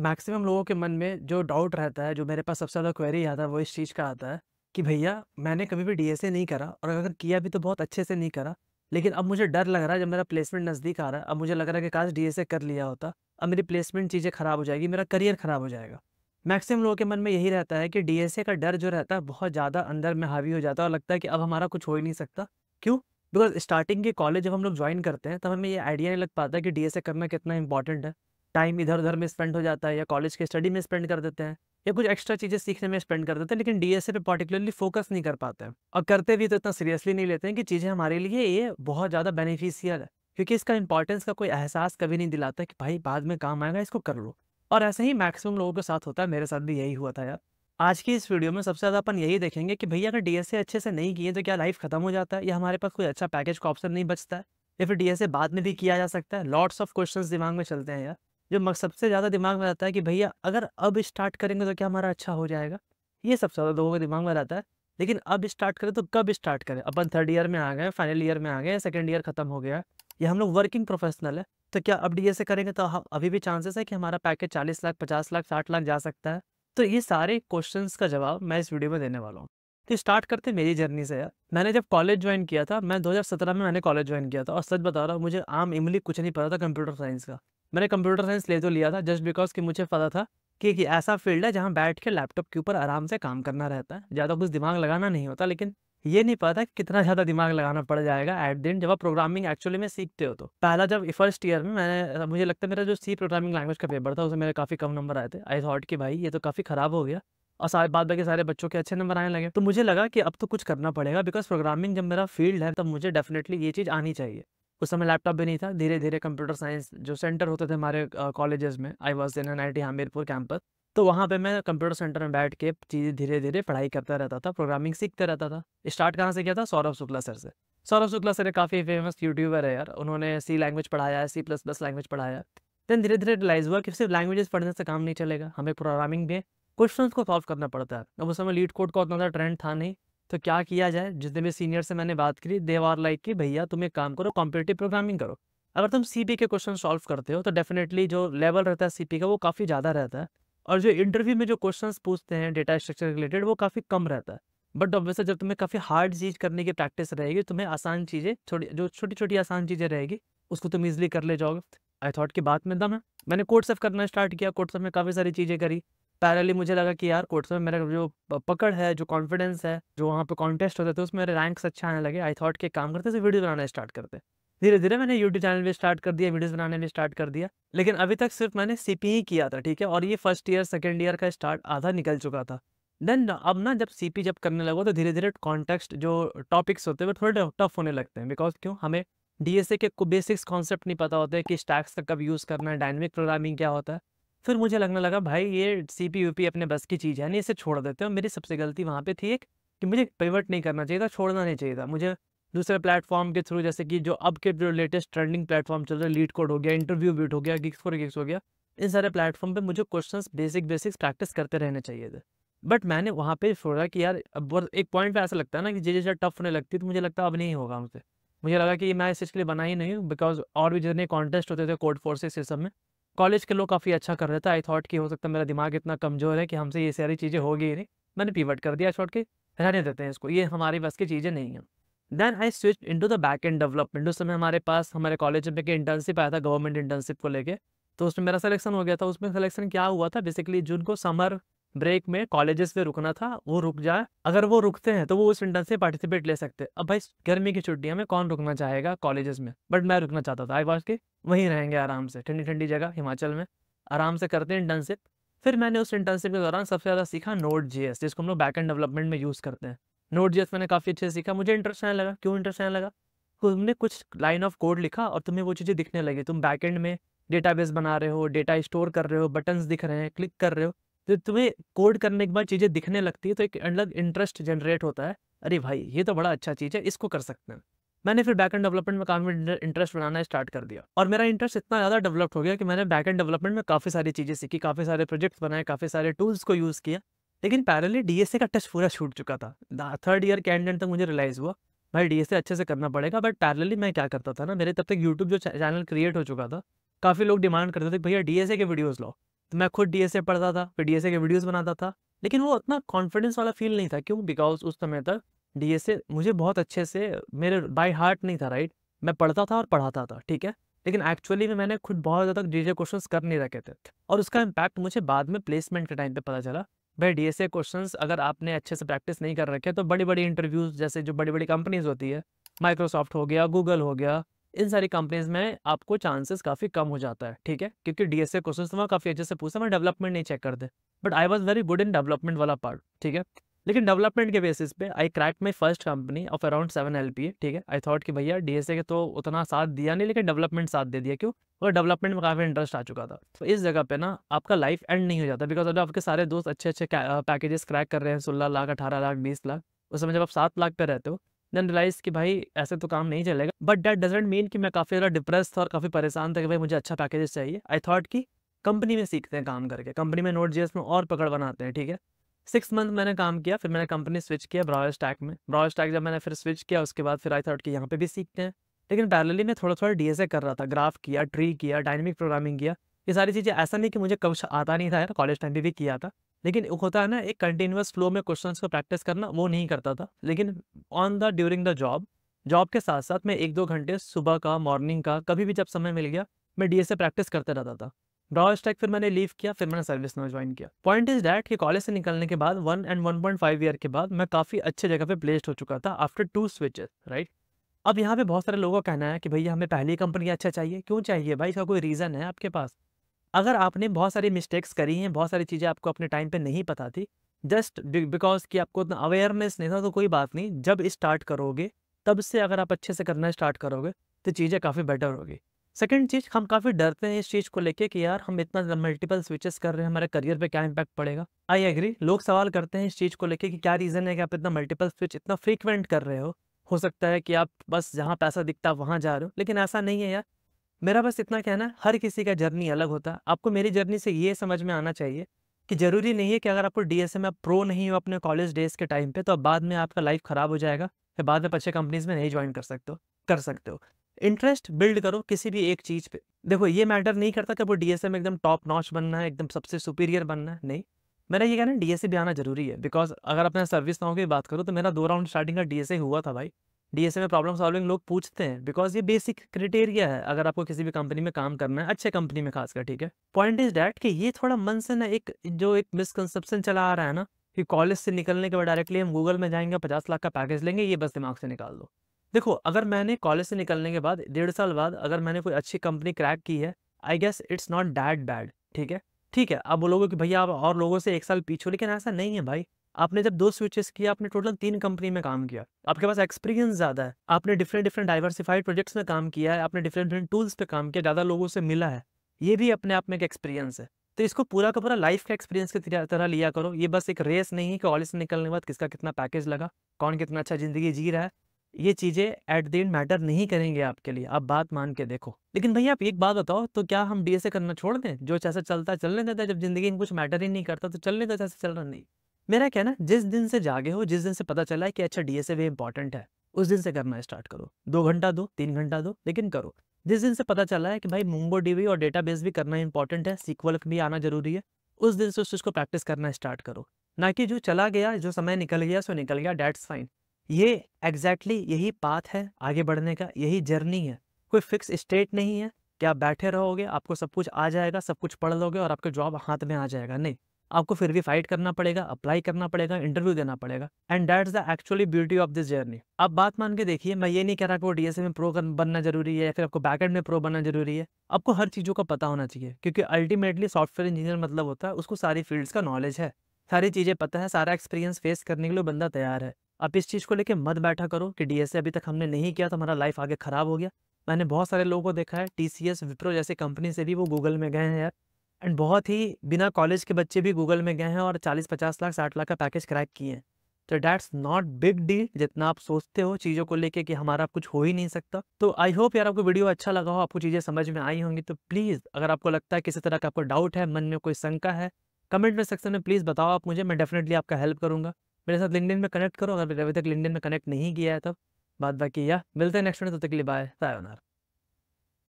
maximum लोगों के मन में जो डाउट रहता है जो मेरे पास सबसे ज़्यादा क्वेरी आता है वो इस चीज़ का आता है कि भैया मैंने कभी भी डी नहीं करा और अगर किया भी तो बहुत अच्छे से नहीं करा लेकिन अब मुझे डर लग रहा है जब मेरा प्लेसमेंट नज़दीक आ रहा है अब मुझे लग रहा है कि काश डी कर लिया होता अब मेरी प्लेसमेंट चीज़ें ख़राब हो जाएगी मेरा करियर ख़राब हो जाएगा मैक्सिमम लोगों के मन में यही रहता है कि डी का डर जो रहता है बहुत ज़्यादा अंदर में हावी हो जाता है और लगता है कि अब हमारा कुछ हो ही नहीं सकता क्यों बिकॉज स्टार्टिंग के कॉलेज जब हम लोग ज्वाइन करते हैं तब हमें ये आइडिया नहीं लग पाता कि डी करना कितना इंपॉर्टेंट है टाइम इधर उधर में स्पेंड हो जाता है या कॉलेज के स्टडी में स्पेंड कर देते हैं या कुछ एक्स्ट्रा चीज़ें सीखने में स्पेंड कर देते हैं लेकिन डीएसए पे पर्टिकुलरली फोकस नहीं कर पाते हैं और करते भी तो इतना सीरियसली नहीं लेते हैं कि चीज़ें हमारे लिए ये बहुत ज़्यादा बेनिफिशियल है क्योंकि इसका इंपॉर्टेंस का कोई एहसास कभी नहीं दिलाता कि भाई बाद में काम आएगा इसको कर लो और ऐसे ही मैक्सिमम लोगों के साथ होता है मेरे साथ भी यही हुआ था यार आज की इस वीडियो में सबसे ज़्यादा अपन यही देखेंगे कि भैया अगर डी अच्छे से नहीं किए तो क्या लाइफ खत्म हो जाता है या हमारे पास कोई अच्छा पैकेज का ऑप्शन नहीं बचता है या फिर डी बाद में भी किया जा सकता है लॉट्स ऑफ क्वेश्चन दिमाग में चलते हैं यार जो सबसे ज़्यादा दिमाग में आता है कि भैया अगर अब स्टार्ट करेंगे तो क्या हमारा अच्छा हो जाएगा ये सबसे ज़्यादा लोगों के दिमाग में रहता है लेकिन अब स्टार्ट करें तो कब स्टार्ट करें अपन थर्ड ईयर में आ गए फाइनल ईयर में आ गए सेकेंड ईयर खत्म हो गया ये हम लोग वर्किंग प्रोफेशनल है तो क्या अब डी से करेंगे तो हम अभी भी चांसेस है कि हमारा पैकेज चालीस लाख पचास लाख साठ लाख जा सकता है तो ये सारे क्वेश्चन का जवाब मैं इस वीडियो में देने वाला हूँ तो स्टार्ट करते मेरी जर्नी से यार मैंने जब कॉलेज ज्वाइन किया था मैं 2017 में मैंने कॉलेज ज्वाइन किया था और सच बता रहा हूँ मुझे आम इमली कुछ नहीं पता था कंप्यूटर साइंस का मैंने कंप्यूटर साइंस ले तो लिया था जस्ट बिकॉज कि मुझे पता था कि एक ऐसा फील्ड है जहाँ बैठ के लैपटॉप के ऊपर आराम से काम करना रहता है ज़्यादा कुछ दिमाग लगाना नहीं होता लेकिन ये नहीं पता कितना ज़्यादा दिमाग लगाना पड़ जाएगा एट दिन जब आप प्रोग्रामिंग एक्चुअली में सीखते हो तो पहला जब फर्स्ट ईयर में मैंने मुझे लगता है मेरा जो सी प्रोग्रामिंग लैंग्वेज का पेपर था उसमें मेरे काफ़ी कम नंबर आए थे आई थॉट कि भाई ये तो काफ़ी ख़राब हो गया और सारे बाद बाकी सारे बच्चों के अच्छे नंबर आने लगे तो मुझे लगा कि अब तो कुछ करना पड़ेगा बिकॉज प्रोग्रामिंग जब मेरा फील्ड है तब मुझे डेफिनेटली ये चीज़ आनी चाहिए उस समय लैपटॉप भी नहीं था धीरे धीरे कंप्यूटर साइंस जो सेंटर होते थे हमारे कॉलेजेस में I was in N I T Hamirpur campus तो वहाँ पे मैं कंप्यूटर सेंटर में बैठ के चीज़ें धीरे धीरे पढ़ाई करता रहता था प्रोग्रामिंग सीखते रहता था स्टार्ट कहाँ से किया था सौरभ शुक्ला सर से सौरभ शुक्ला सर काफ़ी फेमस यूट्यूबर है यार उन्होंने सी लैंग्वेज पढ़ाया सी प्लस प्लस लैंग्वेज पढ़ाया देन धीरे धीरे रिलाइज हुआ कि सिर्फ लैंग्वेजेस पढ़ने से काम नहीं चलेगा हमें प्रोग्रामिंग में क्वेश्चन को सॉल्व करना पड़ता है अब उस समय लीड कोड का उतना ट्रेंड था नहीं तो क्या किया जाए जितने भी सीनियर से मैंने बात करी देवार लाइक कि भैया तुम एक काम करो कॉम्पिटेटिव प्रोग्रामिंग करो अगर तुम सी के क्वेश्चन सॉल्व करते हो तो डेफिनेटली जो लेवल रहता है सी का वो काफ़ी ज़्यादा रहता है और जो इंटरव्यू में जो क्वेश्चन पूछते हैं डेटा स्ट्रक्चर रिलेटेड वो काफ़ी कम रहता है बट ऑब्वियसली जब तुम्हें काफ़ी हार्ड चीज़ करने की प्रैक्टिस रहेगी तुम्हें आसान चीज़ें छोटी जो छोटी छोटी आसान चीज़ें रहेगी उसको तुम इजिली कर ले जाओगे आई थॉट की बात में दम है मैंने कोर्ट सेफ करना स्टार्ट किया कोर्ट सेफ में काफ़ी सारी चीज़ें करी पैरली मुझे लगा कि यार कोर्ट्स में मेरा जो पकड़ है जो कॉन्फिडेंस है जो वहाँ पे कॉन्टेस्ट होते थे उसमें मेरे रैंक्स अच्छे आने लगे आई थॉट के काम करते थे वीडियो बनाना स्टार्ट करते धीरे धीरे मैंने यूट्यूब चैनल भी स्टार्ट कर दिया वीडियोज बनाने भी स्टार्ट कर दिया लेकिन अभी तक सिर्फ मैंने सी ही e किया था ठीक है और ये फर्स्ट ईयर सेकेंड ईयर का स्टार्ट आधा निकल चुका था देन अब ना जब सी e जब करने लगो तो धीरे धीरे कॉन्टेक्स्ट जो टॉपिक्स होते हैं वो थोड़े टफ होने लगते हैं बिकॉज क्यों हमें डीएसए के बेसिक्स कॉन्सेप्ट नहीं पता होते कि स्टैक्स का कब यूज़ करना है डायनेमिक प्रोग्रामिंग क्या होता है फिर मुझे लगने लगा भाई ये सी पी यू पी अपने बस की चीज़ है नहीं इसे छोड़ देते हो मेरी सबसे गलती वहाँ पे थी एक कि मुझे पेवर्ट नहीं करना चाहिए था छोड़ना नहीं चाहिए था मुझे दूसरे प्लेटफॉर्म के थ्रू जैसे कि जो अब के जो लेटेस्ट ट्रेंडिंग प्लेटफॉर्म चल रहे लीड कोड हो गया इंटरव्यू बीट हो गया गिक्स फॉर गिक्स हो गया इन सारे प्लेटफॉर्म पे मुझे क्वेश्चंस बेसिक बेसिक्स प्रैक्टिस करते रहने चाहिए थे बट मैंने वहाँ पे छोड़ा कि यार अब एक पॉइंट पे ऐसा लगता है ना कि जे जैसे टफ होने लगती तो मुझे लगता अब नहीं होगा मुझसे मुझे लगा कि मैं इस चीज़ के लिए बना ही नहीं हूँ बिकॉज और भी जितने कॉन्टेस्ट होते थे कोड फोर्सेस ये सब में कॉलेज के लोग काफ़ी अच्छा कर रहे थे आई थॉट कि हो सकता है मेरा दिमाग इतना कमज़ोर है कि हमसे ये सारी चीज़ें होगी नहीं मैंने पीवट कर दिया छोड़ के रहने देते हैं इसको ये हमारे बस की चीज़ें नहीं हैं then I switch into the back end development उस समय हमारे पास हमारे कॉलेज में इंटर्नशिप आया था गवर्नमेंट इंटर्नशिप को लेकर तो उसमें मेरा सिलेक्शन हो गया था उसमें सिलेक्शन क्या हुआ था बेसिकली जून को समर ब्रेक में कॉलेजेस पे रुकना था वो रुक जाए अगर वो रुकते हैं तो वो उस इंटर्न से पार्टिसिपेट ले सकते हैं अब भाई गर्मी की छुट्टियां में कौन रुकना चाहेगा कॉलेजेस में बट मैं रुकना चाहता था आई वॉज के वहीं रहेंगे आराम से ठंडी ठंडी जगह हिमाचल में आराम से करते हैं इंटर्नशिप फिर मैंने उस इंटर्नशिप के दौरान सबसे ज़्यादा सीखा नोट जी जिसको हम लोग बैक एंड डेवलपमेंट में यूज़ करते हैं नोट जी मैंने काफ़ी अच्छे से सीखा मुझे इंटरेस्ट आने लगा क्यों इंटरेस्ट आने लगा तुमने कुछ लाइन ऑफ कोड लिखा और तुम्हें वो चीज़ें दिखने लगी तुम बैक एंड में डेटाबेस बना रहे हो डेटा स्टोर कर रहे हो बटन्स दिख रहे हैं क्लिक कर रहे हो तो तुम्हें कोड करने के बाद चीज़ें दिखने लगती है तो एक अलग इंटरेस्ट जनरेट होता है अरे भाई ये तो बड़ा अच्छा चीज़ है इसको कर सकते हैं मैंने फिर बैकएंड डेवलपमेंट में काफ़ी इंटरेस्ट बनाना स्टार्ट कर दिया और मेरा इंटरेस्ट इतना ज़्यादा डेवलप हो गया कि मैंने बैकएंड डेवलपमेंट में काफ़ी सारी चीज़ें सीखी काफ़ी सारे प्रोजेक्ट्स बनाए काफ़ी सारे टूल्स को यूज़ किया लेकिन पैरेलली डीएसए का टच पूरा छूट चुका था थर्ड ईयर के एंड तक मुझे रिलाइज हुआ भाई डीएसए अच्छे से करना पड़ेगा बट पैरेलली मैं क्या करता था ना मेरे तब तक यूट्यूब जो चैनल क्रिएट हो चुका था काफ़ी लोग डिमांड करते थे भैया डीएसए के वीडियोज़ लाओ तो मैं खुद डीएसए पढ़ता था फिर डीएसए के वीडियोस बनाता था लेकिन वो उतना कॉन्फिडेंस वाला फील नहीं था क्यों बिकॉज उस समय तक डीएसए मुझे बहुत अच्छे से मेरे बाई हार्ट नहीं था राइट मैं पढ़ता था और पढ़ाता था ठीक है लेकिन एक्चुअली में मैंने खुद बहुत ज़्यादा डीएसए क्वेश्चन कर नहीं रखे थे और उसका इम्पैक्ट मुझे बाद में प्लेसमेंट के टाइम पे पता चला भाई डीएसए क्वेश्चन अगर आपने अच्छे से प्रैक्टिस नहीं कर रखे तो बड़ी बड़ी इंटरव्यूज जैसे जो बड़ी बड़ी कंपनीज होती है माइक्रोसॉफ्ट हो गया गूगल हो गया इन सारी कंपनीज में आपको चांसेस काफ़ी कम हो जाता है ठीक है क्योंकि डीएसए क्वेश्चन तो काफ़ी अच्छे से पूछा मैं डेवलपमेंट नहीं चेक करते but I was very good in development वाला पार्ट ठीक है लेकिन डेवलपमेंट के बेसिस पे I crack my first company of around seven L ठीक है आई थॉट कि भैया डीएसए के तो उतना साथ दिया नहीं लेकिन डेवलपमेंट साथ दे दिया क्यों और डेवलपमेंट में काफ़ी इंटरेस्ट आ चुका था तो इस जगह पे ना आपका लाइफ एंड नहीं हो जाता बिकॉज अगर आपके सारे दोस्त अच्छे अच्छे पैकेजेस क्रैक कर रहे हैं सोलह लाख अठारह लाख बीस लाख उस समय जब आप सात लाख पे रहते हो देन रिलाइज कि भाई ऐसे तो काम नहीं चलेगा बट डेट डजेंट मीन कि मैं काफ़ी ज़्यादा डिप्रेस था और काफ़ी परेशान था कि भाई मुझे अच्छा पैकेजेस चाहिए आई थॉट कि कंपनी में सीखते हैं काम करके कंपनी में नोट जीएस में और पकड़ बनाते हैं ठीक है सिक्स मंथ मैंने काम किया फिर मैंने कंपनी स्विच किया ब्रावर स्टैक में ब्रावर स्टैक जब मैंने फिर स्विच किया उसके बाद फिर आई थॉट कि यहाँ पे भी सीखते हैं लेकिन पैरली मैं थोड़ा थोड़ा डी कर रहा था ग्राफ किया ट्री किया डायनेमिक प्रोग्रामिंग किया ये सारी चीज़ें ऐसा नहीं कि मुझे कुछ आता नहीं था यार कॉलेज टाइम पे भी किया था लेकिन होता है ना एक कंटिन्यूस फ्लो में क्वेश्चन को प्रैक्टिस करना वो नहीं करता था लेकिन on the during the job job के साथ साथ मैं एक दो घंटे सुबह का मॉर्निंग का कभी भी जब समय मिल गया मैं डी प्रैक्टिस करते रहता था ड्रॉ स्ट्राइक फिर मैंने लीव किया फिर मैंने सर्विस में ज्वाइन किया पॉइंट इज डैट कि कॉलेज से निकलने के बाद one and one point five year के बाद मैं काफ़ी अच्छे जगह पे प्लेस्ड हो चुका था आफ्टर टू स्विचेस राइट अब यहाँ पे बहुत सारे लोगों का कहना है कि भैया हमें पहली कंपनी अच्छा चाहिए क्यों चाहिए भाई इसका कोई रीज़न है आपके पास अगर आपने बहुत सारी मिस्टेक्स करी हैं बहुत सारी चीज़ें आपको अपने टाइम पे नहीं पता थी जस्ट बिकॉज कि आपको उतना अवेयरनेस नहीं था तो कोई बात नहीं जब स्टार्ट करोगे तब से अगर आप अच्छे से करना स्टार्ट करोगे तो चीज़ें काफ़ी बेटर होगी सेकेंड चीज़ हम काफ़ी डरते हैं इस चीज़ को लेके कि यार हम इतना मल्टीपल स्विचेस कर रहे हैं हमारे करियर पे क्या इम्पैक्ट पड़ेगा आई एग्री लोग सवाल करते हैं इस चीज़ को लेके कि क्या रीज़न है कि आप इतना मल्टीपल स्विच इतना फ्रीक्वेंट कर रहे हो हो सकता है कि आप बस जहाँ पैसा दिखता वहाँ जा रहे हो लेकिन ऐसा नहीं है यार मेरा बस इतना कहना है हर किसी का जर्नी अलग होता है आपको मेरी जर्नी से ये समझ में आना चाहिए कि जरूरी नहीं है कि अगर आपको डी एस एम प्रो नहीं हो अपने कॉलेज डेज के टाइम पे तो अब बाद में आपका लाइफ खराब हो जाएगा फिर बाद में अच्छे कंपनीज में नहीं ज्वाइन कर सकते हो कर सकते हो इंटरेस्ट बिल्ड करो किसी भी एक चीज़ पे देखो ये मैटर नहीं करता कि वो डी एस एकदम टॉप नॉच बनना है एकदम सबसे सुपीरियर बनना है नहीं मेरा ये कहना डी एस e भी आना जरूरी है बिकॉज अगर अपना सर्विस नाव की बात करो तो मेरा दो राउंड स्टार्टिंग का डी e हुआ था भाई डीएसए में प्रॉब्लम सॉल्विंग लोग पूछते हैं बिकॉज ये बेसिक क्राइटेरिया है अगर आपको किसी भी कंपनी में काम करना है अच्छे कंपनी में खासकर ठीक है पॉइंट इज डैट कि ये थोड़ा मन से ना एक जो एक मिसकनसेप्शन चला आ रहा है ना कि कॉलेज से निकलने के बाद डायरेक्टली हम गूगल में जाएंगे पचास लाख का पैकेज लेंगे ये बस दिमाग से निकाल दो देखो अगर मैंने कॉलेज से निकलने के बाद डेढ़ साल बाद अगर मैंने कोई अच्छी कंपनी क्रैक की है I guess it's not that bad ठीक है ठीक है आप बोलोगे कि भैया आप और लोगों से एक साल पीछे लेकिन ऐसा नहीं है भाई आपने जब दो स्विचेस किया आपने टोटल तीन कंपनी में काम किया आपके पास एक्सपीरियंस ज़्यादा है आपने डिफरेंट डिफरेंट डाइवर्सिफाइड प्रोजेक्ट्स में काम किया है आपने डिफरेंट डिफरेंट टूल्स पे काम किया ज़्यादा लोगों से मिला है ये भी अपने आप में एक एक्सपीरियंस है तो इसको पूरा का पूरा लाइफ का एक्सपीरियंस की तरह लिया करो ये बस एक रेस नहीं है कि कॉलेज से निकलने के बाद किसका कितना पैकेज लगा कौन कितना अच्छा ज़िंदगी जी रहा है ये चीज़ें एट द एंड मैटर नहीं करेंगे आपके लिए आप बात मान के देखो लेकिन भैया आप एक बात बताओ तो क्या हम डीएसए करना छोड़ दें जो जैसा अच्छा चलता है चलने देता है जब जिंदगी में कुछ मैटर ही नहीं करता तो चलने का जैसे चल रहा नहीं मेरा कहना जिस दिन से जागे हो जिस दिन से पता चला है कि अच्छा डी एस ए इंपॉर्टेंट है उस दिन से करना स्टार्ट करो दो घंटा दो तीन घंटा दो लेकिन करो जिस दिन से पता चला है कि भाई मुंबो डीवी और डेटाबेस भी करना इंपॉर्टेंट है सीक्वल भी आना जरूरी है उस दिन से उस चीज़ को प्रैक्टिस करना स्टार्ट करो ना कि जो चला गया जो समय निकल गया सो निकल गया डैट्स फाइन ये एग्जैक्टली exactly यही पाथ है आगे बढ़ने का यही जर्नी है कोई फिक्स स्टेट नहीं है कि आप बैठे रहोगे आपको सब कुछ आ जाएगा सब कुछ पढ़ लोगे और आपका जॉब हाथ में आ जाएगा नहीं आपको फिर भी फाइट करना पड़ेगा अप्लाई करना पड़ेगा इंटरव्यू देना पड़ेगा and that's the actually beauty of this journey आप बात मान के देखिए मैं ये नहीं कह रहा कि वो डीएसए में प्रो बनना जरूरी है या फिर आपको बैकेंड में प्रो बनना जरूरी है आपको हर चीज़ों का पता होना चाहिए क्योंकि अल्टीमेटली सॉफ्टवेयर इंजीनियर मतलब होता है उसको सारी फील्ड्स का नॉलेज है सारी चीज़ें पता है सारा एक्सपीरियंस फेस करने के लिए बंदा तैयार है आप इस चीज़ को लेकर मत बैठा करो कि डीएसए अभी तक हमने नहीं किया तो हमारा लाइफ आगे ख़राब हो गया मैंने बहुत सारे लोगों को देखा है टी सी एस विप्रो जैसे कंपनी से भी वो गूगल में गए हैं यार एंड बहुत ही बिना कॉलेज के बच्चे भी गूगल में गए हैं और चालीस पचास लाख साठ लाख का पैकेज क्रैक किए हैं तो डैट्स नॉट बिग डील जितना आप सोचते हो चीज़ों को लेके कि हमारा कुछ हो ही नहीं सकता तो आई होप यार आपको वीडियो अच्छा लगा हो आपको चीज़ें समझ में आई होंगी तो प्लीज़ अगर आपको लगता है किसी तरह का आपको डाउट है मन में कोई शंका है कमेंट में सेक्शन में प्लीज़ बताओ आप मुझे मैं डेफिनेटली आपका हेल्प करूँगा मेरे साथ लिंकडिन में कनेक्ट करो अगर अभी तक लिंकडिन में कनेक्ट नहीं किया है तब बात बाकी या मिलते हैं नेक्स्ट में तब तो तक के लिए बाय सायोनार